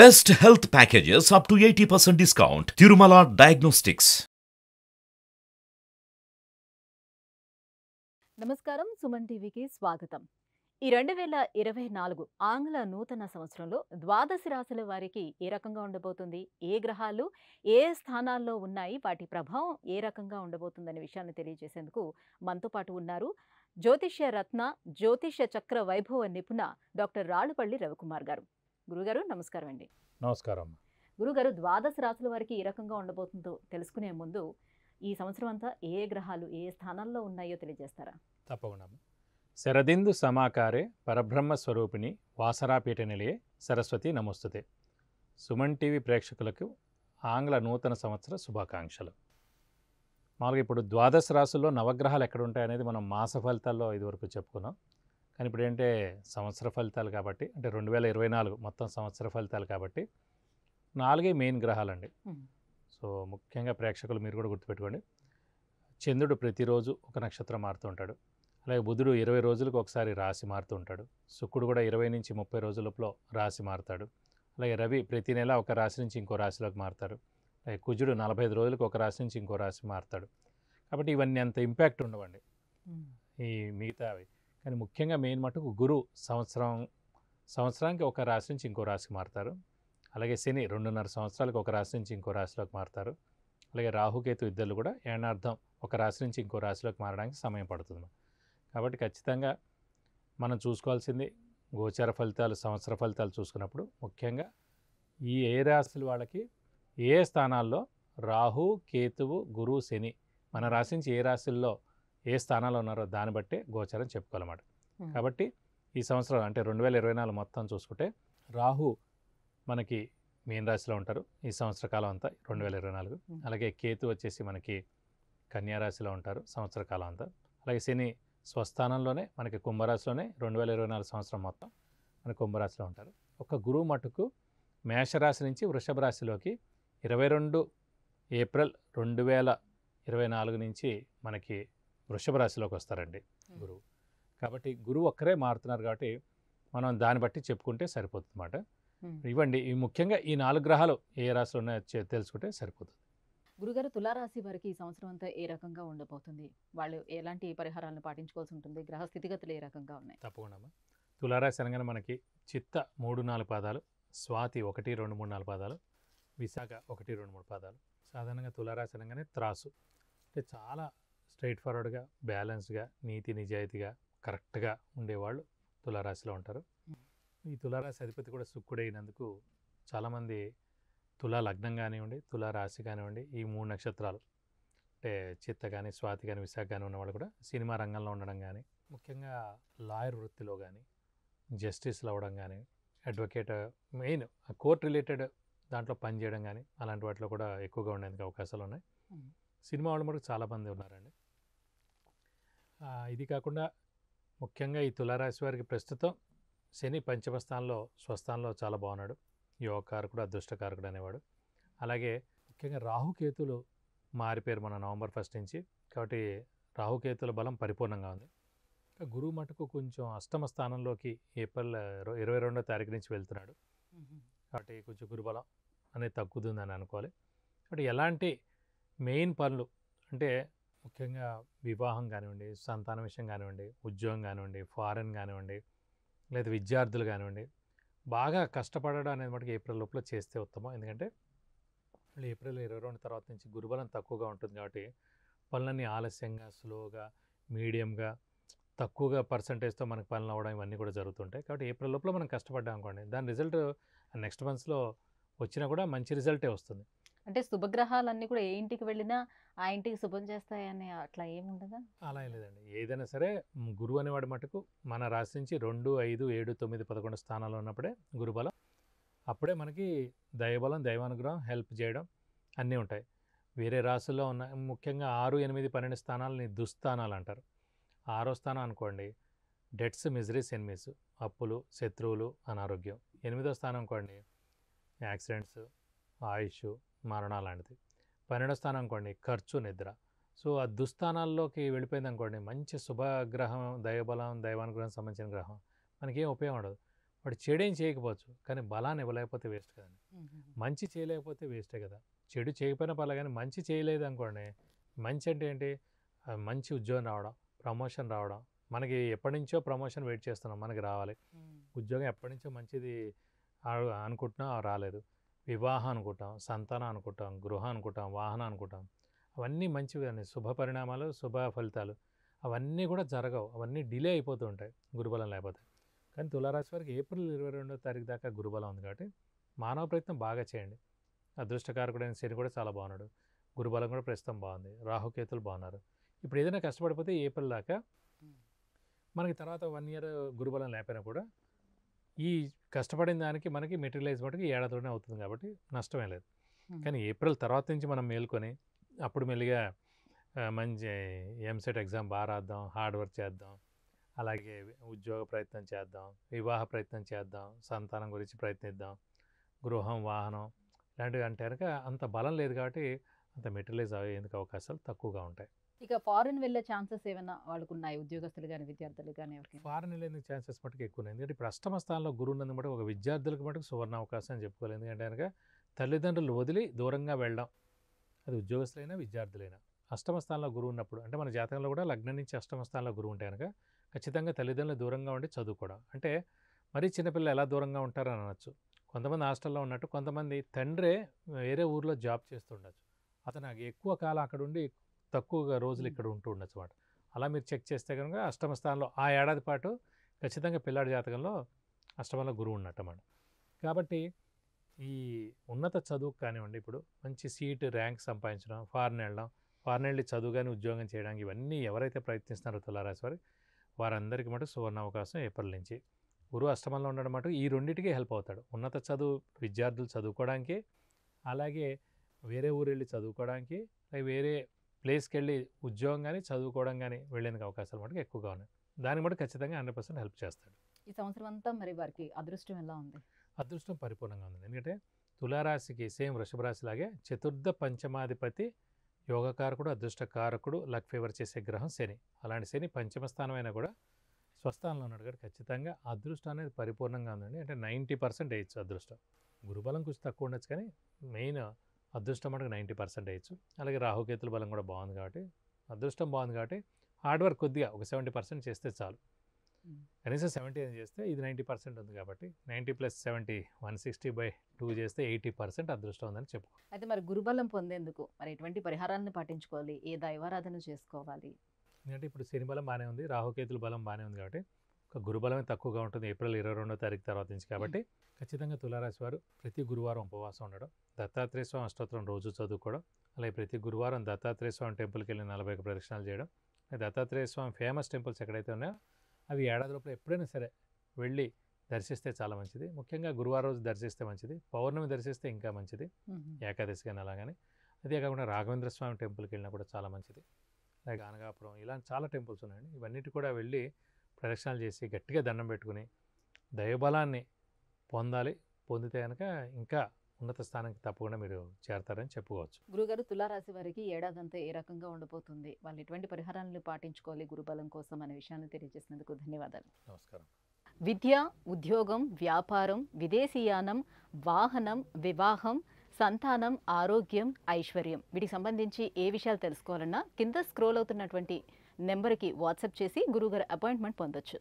best health packages up to eighty percent discount Tirumala diagnostics నమస్కారం సుమన్ టీవీకి స్వాగతం ఈ రెండు వేల ఇరవై నాలుగు ఆంగ్ల నూతన సంవత్సరంలో ద్వాదశి రాశుల వారికి ఏ రకంగా ఉండబోతుంది ఏ గ్రహాలు ఏ స్థానాల్లో ఉన్నాయి వాటి ప్రభావం ఏ రకంగా ఉండబోతుందనే విషయాన్ని తెలియజేసేందుకు మనతో పాటు ఉన్నారు జ్యోతిష్య రత్న జ్యోతిష్య చక్ర వైభవ నిపుణ డాక్టర్ రాళ్ళుపల్లి రవికుమార్ గారు గురుగారు నమస్కారం అండి నమస్కారం గురుగారు ద్వాదశ రాశుల వారికి ఏ రకంగా ఉండబోతుందో తెలుసుకునే ముందు ఈ సంవత్సరం అంతా ఏ గ్రహాలు ఏ స్థానాల్లో ఉన్నాయో తెలియజేస్తారా తప్పకుండా శరదిందు సమాకారే పరబ్రహ్మ స్వరూపిణి వాసరాపీఠ నిలయే సరస్వతి నమోస్తుతే సుమన్ టీవీ ప్రేక్షకులకు ఆంగ్ల నూతన సంవత్సర శుభాకాంక్షలు మామూలుగా ఇప్పుడు ద్వాదశ రాశుల్లో నవగ్రహాలు ఎక్కడ ఉంటాయనేది మనం మాస ఫలితాల్లో ఇదివరకు చెప్పుకున్నాం కానీ ఇప్పుడు ఏంటంటే సంవత్సర ఫలితాలు కాబట్టి అంటే రెండు వేల ఇరవై నాలుగు మొత్తం సంవత్సర ఫలితాలు కాబట్టి నాలుగే మెయిన్ గ్రహాలండి సో ముఖ్యంగా ప్రేక్షకులు మీరు కూడా గుర్తుపెట్టుకోండి చంద్రుడు ప్రతిరోజు ఒక నక్షత్రం మారుతూ ఉంటాడు అలాగే బుధుడు ఇరవై రోజులకు ఒకసారి రాశి మారుతూ ఉంటాడు శుక్రుడు కూడా ఇరవై నుంచి ముప్పై రోజుల లోపల రాశి మారుతాడు అలాగే రవి ప్రతి నెల ఒక రాశి నుంచి ఇంకో రాశిలోకి మారుతాడు అలాగే కుజుడు నలభై ఐదు రోజులకు ఒక రాశి నుంచి ఇంకో రాశి మారుతాడు కాబట్టి ఇవన్నీ అంత ఇంపాక్ట్ ఉండవండి ఈ మిగతావి కానీ ముఖ్యంగా మెయిన్ మటుకు గురు సంవత్సరం సంవత్సరానికి ఒక రాశి నుంచి ఇంకో రాశికి మారుతారు అలాగే శని రెండున్నర సంవత్సరాలకు ఒక రాశి నుంచి ఇంకో రాశిలోకి మారుతారు అలాగే రాహుకేతు ఇద్దరు కూడా ఏనార్థం ఒక రాశి నుంచి ఇంకో రాశిలోకి మారడానికి సమయం పడుతుంది కాబట్టి ఖచ్చితంగా మనం చూసుకోవాల్సింది గోచర ఫలితాలు సంవత్సర ఫలితాలు చూసుకున్నప్పుడు ముఖ్యంగా ఈ ఏ రాశులు వాళ్ళకి ఏ స్థానాల్లో రాహు కేతువు గురు శని మన రాశి నుంచి ఏ రాశుల్లో ఏ స్థానాల్లో ఉన్నారో దాన్ని బట్టి గోచరం చెప్పుకోవాలన్నమాట కాబట్టి ఈ సంవత్సరం అంటే రెండు వేల ఇరవై నాలుగు మొత్తం చూసుకుంటే రాహు మనకి మీనరాశిలో ఉంటారు ఈ సంవత్సర కాలం అంతా రెండు వేల ఇరవై నాలుగు అలాగే కేతు వచ్చేసి మనకి కన్యారాశిలో ఉంటారు సంవత్సర కాలం అంతా అలాగే శని స్వస్థానంలోనే మనకి కుంభరాశిలోనే రెండు వేల ఇరవై నాలుగు సంవత్సరం మొత్తం మన కుంభరాశిలో ఉంటారు ఒక గురువు మటుకు మేషరాశి నుంచి వృషభ రాశిలోకి ఇరవై రెండు ఏప్రిల్ రెండు వేల ఇరవై నాలుగు నుంచి మనకి వృషభ రాశిలోకి వస్తారండి గురువు కాబట్టి గురువు ఒక్కరే మారుతున్నారు కాబట్టి మనం దాన్ని బట్టి చెప్పుకుంటే సరిపోతుంది ఇవ్వండి ఈ ముఖ్యంగా ఈ నాలుగు గ్రహాలు ఏ రాశిలో ఉన్నాయో తెలుసుకుంటే సరిపోతుంది గురుగారు తులారాశి వారికి ఈ సంవత్సరం అంతా ఏ రకంగా ఉండబోతుంది వాళ్ళు ఎలాంటి పరిహారాలను పాటించుకోవాల్సి ఉంటుంది గ్రహ స్థితిగతులు ఏ రకంగా ఉన్నాయి తప్పకుండా తులారాశి అనగానే మనకి చిత్త మూడు నాలుగు పాదాలు స్వాతి ఒకటి రెండు మూడు నాలుగు పాదాలు విశాఖ ఒకటి రెండు మూడు పాదాలు సాధారణంగా తులారాశి అనగానే త్రాసు అంటే చాలా స్ట్రైట్ ఫార్వర్డ్గా బ్యాలెన్స్గా నీతి నిజాయితీగా కరెక్ట్గా ఉండేవాళ్ళు తులారాశిలో ఉంటారు ఈ తులారాశి అధిపతి కూడా శుక్రుడైనందుకు చాలామంది తులా లగ్నం కానివ్వండి తులా రాశి కానివ్వండి ఈ మూడు నక్షత్రాలు అంటే చిత్త కానీ స్వాతి కానీ విశాఖ కానీ ఉన్నవాళ్ళు కూడా సినిమా రంగంలో ఉండడం కానీ ముఖ్యంగా లాయర్ వృత్తిలో కానీ జస్టిస్లు అవ్వడం కానీ అడ్వకేట్ మెయిన్ కోర్ట్ రిలేటెడ్ దాంట్లో పనిచేయడం కానీ అలాంటి వాటిలో కూడా ఎక్కువగా ఉండేందుకు అవకాశాలు ఉన్నాయి సినిమా వాళ్ళు మనకు చాలామంది ఉన్నారండి ఇది కాకుండా ముఖ్యంగా ఈ తులారాశి వారికి ప్రస్తుతం శని పంచమ స్థానంలో స్వస్థానంలో చాలా బాగున్నాడు యోగకారకుడు అదృష్టకారకుడు అనేవాడు అలాగే ముఖ్యంగా రాహుకేతులు మారిపోయారు మన నవంబర్ ఫస్ట్ నుంచి కాబట్టి రాహుకేతుల బలం పరిపూర్ణంగా ఉంది గురువు మటుకు కొంచెం అష్టమ స్థానంలోకి ఏప్రిల్ ఇరవై రెండో తారీఖు నుంచి వెళ్తున్నాడు కాబట్టి కొంచెం గురుబలం అనేది తగ్గుతుందని అనుకోవాలి కాబట్టి ఎలాంటి మెయిన్ పనులు అంటే ముఖ్యంగా వివాహం కానివ్వండి సంతాన విషయం కానివ్వండి ఉద్యోగం కానివ్వండి ఫారెన్ కానివ్వండి లేదా విద్యార్థులు కానివ్వండి బాగా కష్టపడడం అనేది మటుకు ఏప్రిల్ లోపల చేస్తే ఉత్తమం ఎందుకంటే మళ్ళీ ఏప్రిల్ ఇరవై రెండు తర్వాత నుంచి గురుబలం తక్కువగా ఉంటుంది కాబట్టి పనులన్నీ ఆలస్యంగా స్లోగా మీడియంగా తక్కువగా పర్సంటేజ్తో మనకు పనులు అవ్వడం ఇవన్నీ కూడా జరుగుతుంటాయి కాబట్టి ఏప్రిల్ లోపల మనం కష్టపడ్డాం అనుకోండి దాని రిజల్ట్ నెక్స్ట్ మంత్స్లో వచ్చినా కూడా మంచి రిజల్టే వస్తుంది అంటే శుభగ్రహాలన్నీ కూడా ఏ ఇంటికి వెళ్ళినా ఆ ఇంటికి శుభం చేస్తాయని అట్లా ఏముండదా అలా ఏం లేదండి ఏదైనా సరే గురువు అనేవాడు మటుకు మన రాశి నుంచి రెండు ఐదు ఏడు తొమ్మిది పదకొండు స్థానాల్లో ఉన్నప్పుడే గురుబలం అప్పుడే మనకి దైవబలం దైవానుగ్రహం హెల్ప్ చేయడం అన్నీ ఉంటాయి వేరే రాశుల్లో ఉన్న ముఖ్యంగా ఆరు ఎనిమిది పన్నెండు స్థానాలని దుస్థానాలు అంటారు ఆరో స్థానం అనుకోండి డెట్స్ మిజరీస్ ఎనిమిస్ అప్పులు శత్రువులు అనారోగ్యం ఎనిమిదో స్థానం అనుకోండి యాక్సిడెంట్స్ ఆయుష్ మరణాలాంటిది లాంటిది స్థానం అనుకోండి ఖర్చు నిద్ర సో ఆ దుస్థానాల్లోకి వెళ్ళిపోయింది అనుకోండి మంచి శుభగ్రహం దైవబలం దైవానుగ్రహం సంబంధించిన గ్రహం మనకేం ఉపయోగం ఉండదు వాడు చెడేం చేయకపోవచ్చు కానీ బలాన్ని ఇవ్వలేకపోతే వేస్ట్ కదండి మంచి చేయలేకపోతే వేస్టే కదా చెడు చేయకపోయినా పర్లే కానీ మంచి చేయలేదు అనుకోండి మంచి అంటే ఏంటి మంచి ఉద్యోగం రావడం ప్రమోషన్ రావడం మనకి ఎప్పటి నుంచో ప్రమోషన్ వెయిట్ చేస్తున్నాం మనకి రావాలి ఉద్యోగం ఎప్పటి నుంచో మంచిది అనుకుంటున్నా రాలేదు వివాహం అనుకుంటాం సంతానం అనుకుంటాం గృహం అనుకుంటాం వాహనం అనుకుంటాం అవన్నీ మంచివి కానీ శుభ పరిణామాలు శుభ ఫలితాలు అవన్నీ కూడా జరగవు అవన్నీ డిలే అయిపోతూ ఉంటాయి గురుబలం లేకపోతే కానీ తులారాశి వారికి ఏప్రిల్ ఇరవై రెండో తారీఖు దాకా గురుబలం ఉంది కాబట్టి మానవ ప్రయత్నం బాగా చేయండి అదృష్టకారకుడైన శని కూడా చాలా బాగున్నాడు గురుబలం కూడా ప్రస్తుతం బాగుంది రాహుకేతులు బాగున్నారు ఇప్పుడు ఏదైనా కష్టపడిపోతే ఏప్రిల్ దాకా మనకి తర్వాత వన్ ఇయర్ గురుబలం లేకపోయినా కూడా ఈ కష్టపడిన దానికి మనకి మెటీరియలైజ్ మటుకు ఏడాదిలోనే అవుతుంది కాబట్టి నష్టమే లేదు కానీ ఏప్రిల్ తర్వాత నుంచి మనం మేల్కొని అప్పుడు మెల్లిగా మంచి ఎంసెట్ ఎగ్జామ్ బాగా రాద్దాం హార్డ్ వర్క్ చేద్దాం అలాగే ఉద్యోగ ప్రయత్నం చేద్దాం వివాహ ప్రయత్నం చేద్దాం సంతానం గురించి ప్రయత్నిద్దాం గృహం వాహనం ఇలాంటివి అంటే కనుక అంత బలం లేదు కాబట్టి అంత మెటీరియలైజ్ అయ్యేందుకు అవకాశాలు తక్కువగా ఉంటాయి ఇక ఫారెన్ వెళ్ళే ఛాన్సెస్ ఏమైనా వాళ్ళకు ఉన్నాయి ఉద్యోగస్తులు కానీ విద్యార్థులు కానీ ఫారెన్ వెళ్ళే ఛాన్సెస్ మటుకు ఎక్కువ ఉన్నాయి ఎందుకంటే ఇప్పుడు అష్టమ స్థానంలో గురువు ఉన్నది మటుకు ఒక విద్యార్థులకు మటుకు సువర్ణ అవకాశం అని చెప్పుకోవాలి ఎందుకంటే కనుక తల్లిదండ్రులు వదిలి దూరంగా వెళ్ళడం అది ఉద్యోగస్తులైనా విద్యార్థులైనా అష్టమ స్థానంలో గురువు ఉన్నప్పుడు అంటే మన జాతకంలో కూడా లగ్నం నుంచి అష్టమ స్థానంలో గురువు ఉంటే కనుక ఖచ్చితంగా తల్లిదండ్రులు దూరంగా ఉండి చదువుకోవడం అంటే మరీ చిన్నపిల్లలు ఎలా దూరంగా ఉంటారని అనొచ్చు కొంతమంది హాస్టల్లో ఉన్నట్టు కొంతమంది తండ్రే వేరే ఊర్లో జాబ్ చేస్తుండొచ్చు అతను ఎక్కువ కాలం అక్కడ ఉండి తక్కువగా రోజులు ఇక్కడ ఉంటూ ఉండొచ్చు అనమాట అలా మీరు చెక్ చేస్తే కనుక అష్టమ స్థానంలో ఆ ఏడాది పాటు ఖచ్చితంగా పిల్లాడి జాతకంలో అష్టమంలో గురువు ఉన్నట్టమాట కాబట్టి ఈ ఉన్నత చదువు కానివ్వండి ఇప్పుడు మంచి సీట్ ర్యాంక్ సంపాదించడం ఫారెన్ వెళ్ళడం ఫారెన్ వెళ్ళి చదువు కానీ ఉద్యోగం చేయడానికి ఇవన్నీ ఎవరైతే ప్రయత్నిస్తున్నారో తులారాశి వారి వారందరికీ మటు సువర్ణ అవకాశం ఏప్రిల్ నుంచి గురువు అష్టమంలో ఉండడం మటు ఈ రెండింటికి హెల్ప్ అవుతాడు ఉన్నత చదువు విద్యార్థులు చదువుకోవడానికి అలాగే వేరే ఊరు వెళ్ళి చదువుకోవడానికి వేరే ప్లేస్కి వెళ్ళి ఉద్యోగం కానీ చదువుకోవడం కానీ వెళ్ళేందుకు అవకాశాలు మటుకు ఎక్కువగా ఉన్నాయి దానికి కూడా ఖచ్చితంగా హండ్రెడ్ పర్సెంట్ హెల్ప్ చేస్తాడు ఈ సంవత్సరం అంతా మరి వారికి అదృష్టం ఎలా ఉంది అదృష్టం పరిపూర్ణంగా ఉంది ఎందుకంటే తులారాశికి సేమ్ వృషభ రాశి లాగే చతుర్థ పంచమాధిపతి యోగకారకుడు అదృష్టకారకుడు లక్ ఫేవర్ చేసే గ్రహం శని అలాంటి శని పంచమ స్థానం అయినా కూడా స్వస్థానంలో ఉన్నాడు కాబట్టి ఖచ్చితంగా అదృష్టం అనేది పరిపూర్ణంగా ఉందండి అంటే నైంటీ పర్సెంట్ వేయచ్చు అదృష్టం గురుబలం కొంచెం తక్కువ ఉండొచ్చు కానీ మెయిన్ అదృష్టం మనకు నైంటీ పర్సెంట్ వేయచ్చు అలాగే రాహుకేతుల బలం కూడా బాగుంది కాబట్టి అదృష్టం బాగుంది కాబట్టి హార్డ్ వర్క్ కొద్దిగా ఒక సెవెంటీ పర్సెంట్ చేస్తే చాలు కనీసం సెవెంటీ అని చేస్తే ఇది నైంటీ పర్సెంట్ ఉంది కాబట్టి ninety plus seventy one sixty by two చేస్తే ఎయిటీ పర్సెంట్ అదృష్టం ఉందని చెప్పు అయితే మరి గురుబలం పొందేందుకు మరి ఎటువంటి పరిహారాన్ని పాటించుకోవాలి ఏ దైవారాధన చేసుకోవాలి ఎందుకంటే ఇప్పుడు శని బలం బాగానే ఉంది రాహుకేతుల బలం బాగానే ఉంది కాబట్టి ఒక గురుబలమే తక్కువగా ఉంటుంది ఏప్రిల్ ఇరవై రెండో తారీఖు తర్వాత నుంచి కాబట్టి ఖచ్చితంగా తులారాశి వారు ప్రతి గురువారం ఉపవాసం ఉండడం దత్తాత్రేయ స్వామి అష్టోత్తరం రోజు చదువుకోవడం అలాగే ప్రతి గురువారం దత్తాత్రేయ స్వామి టెంపుల్కి వెళ్ళి నలభై ఒక ప్రదక్షిణాలు చేయడం దత్తాత్రేయ స్వామి ఫేమస్ టెంపుల్స్ ఎక్కడైతే ఉన్నాయో అవి ఏడాది లోపల ఎప్పుడైనా సరే వెళ్ళి దర్శిస్తే చాలా మంచిది ముఖ్యంగా గురువారం రోజు దర్శిస్తే మంచిది పౌర్ణమి దర్శిస్తే ఇంకా మంచిది ఏకాదశి కానీ అలాగని అదే కాకుండా రాఘవేంద్ర స్వామి టెంపుల్కి వెళ్ళినా కూడా చాలా మంచిది అలాగే అనగాపురం ఇలాంటి చాలా టెంపుల్స్ ఉన్నాయండి ఇవన్నిటి కూడా వెళ్ళి ప్రదక్షిణాలు చేసి గట్టిగా దండం పెట్టుకుని దైవబలాన్ని పొందాలి పొందితే కనుక ఇంకా ఉన్నత స్థానానికి తప్పకుండా మీరు చేరతారని చెప్పుకోవచ్చు గురుగారు తులారాశి వారికి ఏడాదంతా ఏ రకంగా ఉండబోతుంది వాళ్ళు ఎటువంటి పరిహారాలను పాటించుకోవాలి గురుబలం కోసం అనే విషయాన్ని తెలియజేసినందుకు ధన్యవాదాలు నమస్కారం విద్య ఉద్యోగం వ్యాపారం విదేశీయానం వాహనం వివాహం సంతానం ఆరోగ్యం ఐశ్వర్యం వీటికి సంబంధించి ఏ విషయాలు తెలుసుకోవాలన్నా కింద స్క్రోల్ అవుతున్నటువంటి నెంబర్కి వాట్సాప్ చేసి గురుగారి అపాయింట్మెంట్ పొందొచ్చు